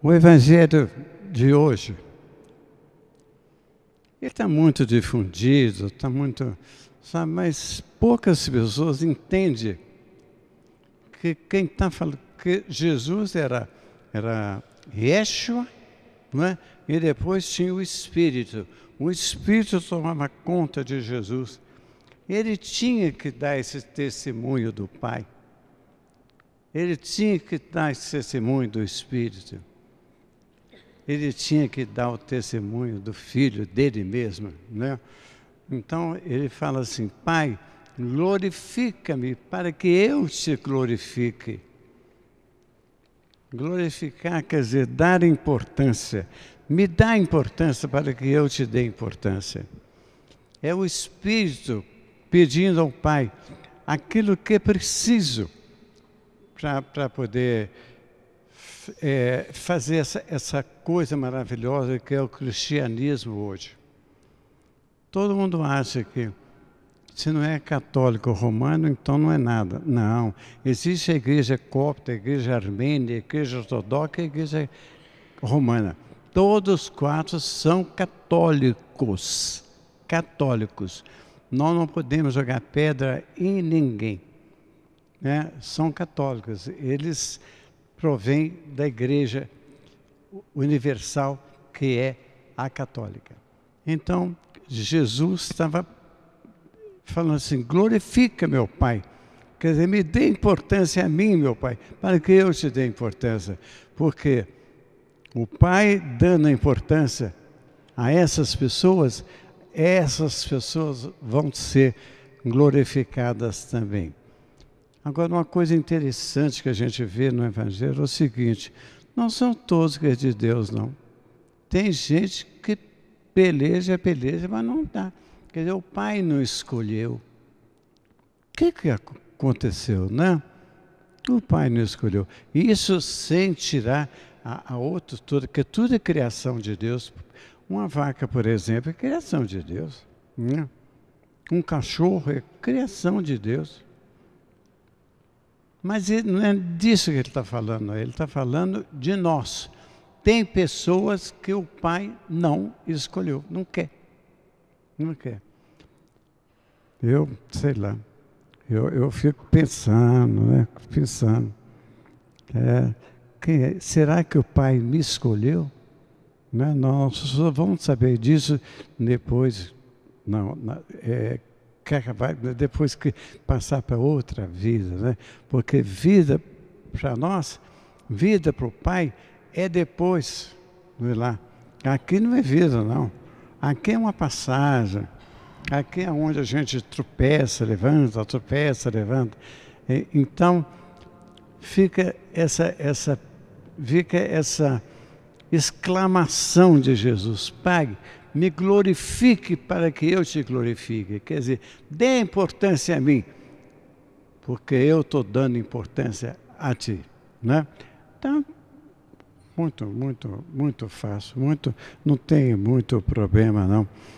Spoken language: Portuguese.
O Evangelho de hoje está muito difundido, está muito, sabe, mas poucas pessoas entendem que quem está falando que Jesus era era Yeshua, não é? E depois tinha o Espírito. O Espírito tomava conta de Jesus. Ele tinha que dar esse testemunho do Pai. Ele tinha que dar esse testemunho do Espírito ele tinha que dar o testemunho do filho dele mesmo, né? Então ele fala assim: Pai, glorifica-me para que eu te glorifique. Glorificar quer dizer dar importância. Me dá importância para que eu te dê importância. É o Espírito pedindo ao Pai aquilo que é preciso para poder é, fazer essa, essa coisa maravilhosa que é o cristianismo hoje. Todo mundo acha que se não é católico romano, então não é nada. Não. Existe a igreja copta, a igreja armênia, a igreja ortodoxa a igreja romana. Todos quatro são católicos. Católicos. Nós não podemos jogar pedra em ninguém. Né? São católicos. Eles provém da Igreja Universal, que é a católica. Então, Jesus estava falando assim: glorifica meu Pai. Quer dizer, me dê importância a mim, meu Pai, para que eu te dê importância. Porque o Pai dando importância a essas pessoas, essas pessoas vão ser glorificadas também. Agora, uma coisa interessante que a gente vê no Evangelho é o seguinte: não são todos que é de Deus, não. Tem gente que peleja, peleja, mas não dá. Quer dizer, o pai não escolheu. O que, que aconteceu, né? O pai não escolheu. Isso sem tirar a, a outros tudo, que tudo é criação de Deus. Uma vaca, por exemplo, é criação de Deus. Né? Um cachorro é criação de Deus. Mas não é disso que ele está falando, ele está falando de nós. Tem pessoas que o pai não escolheu, não quer. Não quer. Eu, sei lá, eu, eu fico pensando, né? Pensando. É, que, é, será que o pai me escolheu? Né, nós só vamos saber disso depois, não, é, depois que passar para outra vida, né? Porque vida para nós, vida para o Pai é depois, não lá. Aqui não é vida, não. Aqui é uma passagem. Aqui é onde a gente tropeça, levanta, tropeça, levanta. Então, fica essa, essa, fica essa exclamação de Jesus: Pai, me glorifique para que eu te glorifique. Quer dizer, dê importância a mim, porque eu estou dando importância a ti. Né? Então, muito, muito, muito fácil, muito, não tem muito problema não.